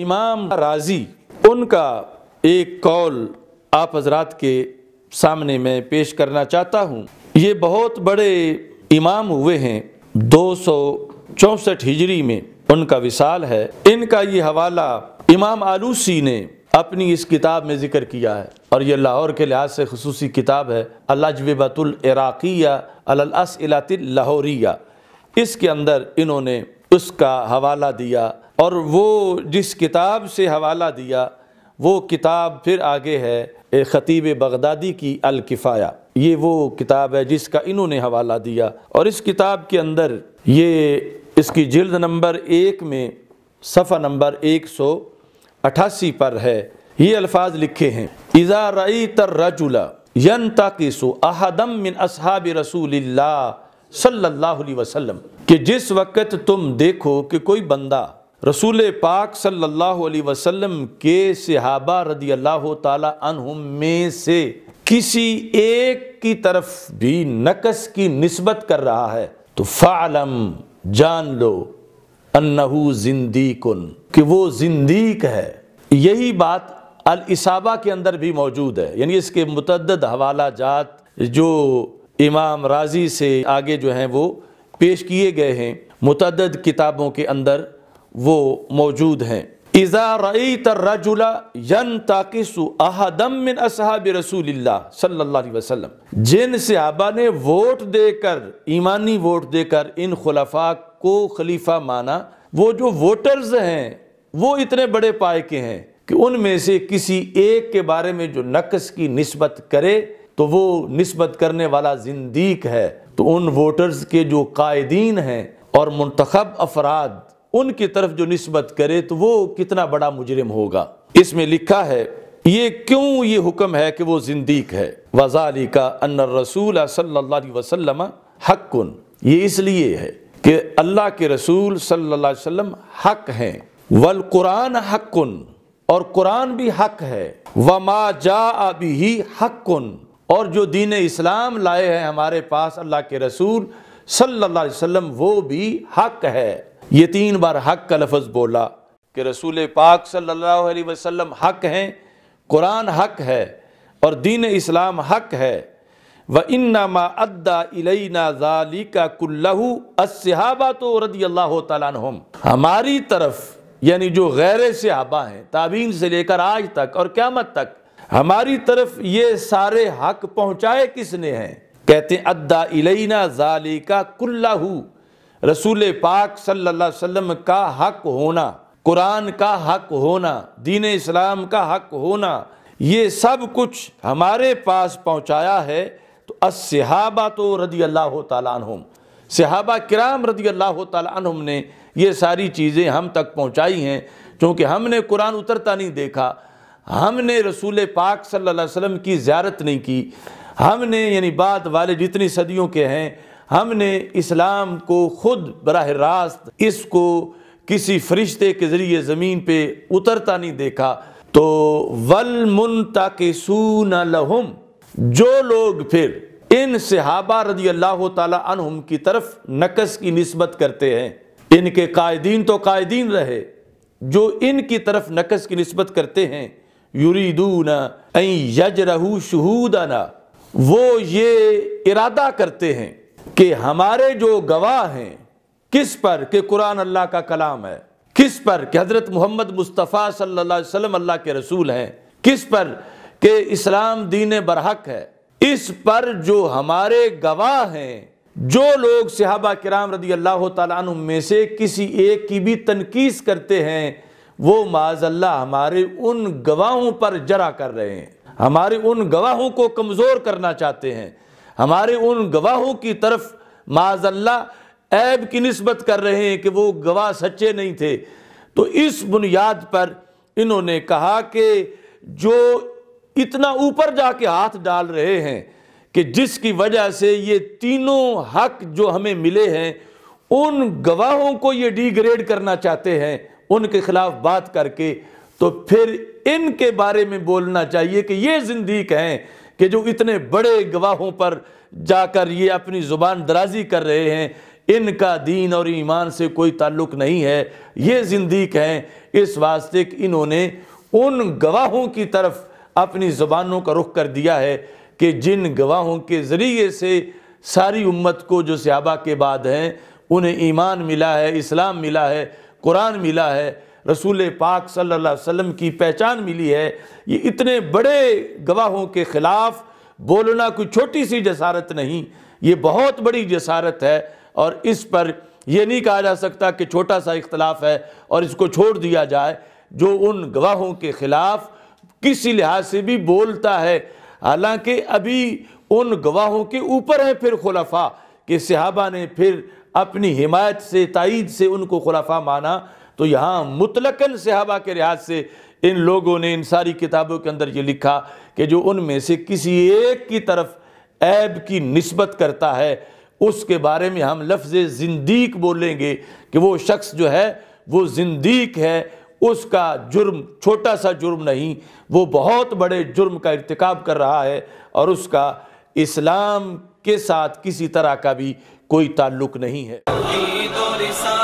इमाम राजी उनका एक कौल आप हजरात के सामने मैं पेश करना चाहता हूँ ये बहुत बड़े इमाम हुए हैं दो सौ चौसठ हिजरी में उनका विशाल है इनका ये हवाला इमाम आलूसी ने अपनी इस किताब में जिक्र किया है और यह लाहौर के लिहाज से खसूसी किताब है अलाजबतुल लाहौरिया इसके अंदर इन्होंने उसका हवाला दिया और वो जिस किताब से हवाला दिया वो किताब फिर आगे है ख़तीब बगदादी की अलकिफ़ाया ये वो किताब है जिसका इन्होंने हवाला दिया और इस किताब के अंदर ये इसकी जल्द नंबर एक में सफ़ा नंबर एक सौ अठासी पर है ये अल्फाज लिखे हैं इज़ा रई तरजुला यन तकिसु अहदम मिन असहाब रसूल सल्ला वसलम कि जिस वक़्त तुम देखो कि कोई बंदा रसूल पाक सल्लल्लाहु अलैहि वसल्लम के सहाबा रदी अल्लाह तुम में से किसी एक की तरफ भी नकस की नस्बत कर रहा है तो फ़ालम जान लो अन्नहू जिंदीकन कि वो जिंदीक है यही बात इसाबा के अंदर भी मौजूद है यानी इसके मुतद हवाला जात जो इमाम राजी से आगे जो हैं वो पेश किए गए हैं मुतद किताबों के अंदर वो मौजूद हैं इज़ा रई तर्रजुला यन ताकिसु अहदम मिन असहाब रसूल सल्ला जिन सहाबा ने वोट देकर ईमानी वोट देकर इन खुलफा को खलीफा माना वो जो वोटर्स हैं वो इतने बड़े पाए के हैं कि उनमें से किसी एक के बारे में जो नक्स की नस्बत करे तो वो नस्बत करने वाला जिंदीक है तो उन वोटर्स के जो कायदीन हैं और मंतखब अफराद उनकी तरफ जो नस्बत करे तो वो कितना बड़ा मुजरिम होगा इसमें लिखा है ये क्यों ये हुक्म है कि वो जिंदीक है वजाली का अन रसूल सल्लाम हक ये इसलिए है कि अल्लाह के रसूल सल्ला वसम हक हैं वल कुरान हक्कुन और कुरान भी हक है व मा जा अभी ही हक्कुन और जो दीन इस्लाम लाए हैं हमारे पास अल्लाह के रसूल सल्ला वसम वो भी हक है ये तीन बार हक का लफज बोला कि रसूल पाक सल्लल्लाहु अलैहि वसल्लम हक हैं कुरान हक है और दीन इस्लाम हक है व इन्ना मा अद्दा इलैना जाली का कुल्लहू असहाबा तो रदी अल्लाह तुम हमारी तरफ यानी जो गैर सहाबा हैं ताबीन से लेकर आज तक और क्यामत तक हमारी तरफ ये सारे हक पहुँचाए किसने हैं कहते हैं अद्दा इलैना जाली का कुल्लहू रसूल पाक सल्लल्लाहु अलैहि वसल्लम का हक होना कुरान का हक होना दीन इस्लाम का हक होना ये सब कुछ हमारे पास पहुँचाया है तो असहाबा तो रदी अल्लाह तुम सहाबा किराम रदी अल्लाह तुम ने ये सारी चीज़ें हम तक पहुँचाई हैं क्योंकि हमने कुरान उतरता नहीं देखा हमने रसूल पाक सल्लल्लाहु अलैहि वसल्लम की ज्यारत नहीं की हमने यानी बाद वाले जितनी सदियों के हैं हमने इस्लाम को खुद बरह रास्त इसको किसी फरिश्ते के ज़रिए ज़मीन पे उतरता नहीं देखा तो वल मुन ताकसून लहुम जो लोग फिर इन सहाबा रदी अल्लाह तुम की तरफ नकस की नस्बत करते हैं इनके कायदीन तो कायदीन रहे जो इनकी तरफ नकस की नस्बत करते हैं युरीदून यजरहू शहूदाना वो ये इरादा करते हैं कि हमारे जो गवाह हैं किस पर कि कुरान अल्लाह का कलाम है किस पर कि हज़रत मोहम्मद मुस्तफ़ा सल्लल्लाहु अलैहि वसल्लम अल्लाह के रसूल हैं किस पर कि इस्लाम दीन बरहक है इस पर जो हमारे गवाह हैं जो लोग सहाबा कराम रदी अल्लाह तुम में से किसी एक की भी तनकीस करते हैं वो माजल्ला हमारे उन गवाहों पर जरा कर रहे हैं हमारे उन गवाहों को कमज़ोर करना चाहते हैं हमारे उन गवाहों की तरफ माजल्ला ऐब की नस्बत कर रहे हैं कि वो गवाह सच्चे नहीं थे तो इस बुनियाद पर इन्होंने कहा कि जो इतना ऊपर जाके हाथ डाल रहे हैं कि जिसकी वजह से ये तीनों हक जो हमें मिले हैं उन गवाहों को ये डिग्रेड करना चाहते हैं उनके खिलाफ बात करके तो फिर इनके बारे में बोलना चाहिए कि ये जिंदीक हैं कि जो इतने बड़े गवाहों पर जाकर ये अपनी ज़ुबान दराजी कर रहे हैं इनका दीन और ईमान से कोई ताल्लुक नहीं है ये जिंदीक हैं इस वास्ते कि इन्होंने उन गवाहों की तरफ अपनी ज़ुबानों का रुख कर दिया है कि जिन गवाहों के ज़रिए से सारी उम्मत को जो सहाबा के बाद हैं उन्हें ईमान मिला है इस्लाम मिला है कुरान मिला है रसूल पाक सल्ला वसम की पहचान मिली है ये इतने बड़े गवाहों के ख़िलाफ़ बोलना कोई छोटी सी जसारत नहीं ये बहुत बड़ी जसारत है और इस पर यह नहीं कहा जा सकता कि छोटा सा इख्तलाफ है और इसको छोड़ दिया जाए जो उन गवाहों के ख़िलाफ़ किसी लिहाज से भी बोलता है हालांकि अभी उन गवाहों के ऊपर है फिर खुलाफा कि सिहाबा ने फिर अपनी हिमायत से तइद से उनको खुलाफा माना तो यहाँ मुतलकन सहाबा के लिहाज से इन लोगों ने इन सारी किताबों के अंदर ये लिखा कि जो उनमें से किसी एक की तरफ ऐब की नस्बत करता है उसके बारे में हम लफ्ज़ जिंदीक बोलेंगे कि वो शख्स जो है वो जिंदीक है उसका जुर्म छोटा सा जुर्म नहीं वो बहुत बड़े जुर्म का इरतकब कर रहा है और उसका इस्लाम के साथ किसी तरह का भी कोई ताल्लुक नहीं है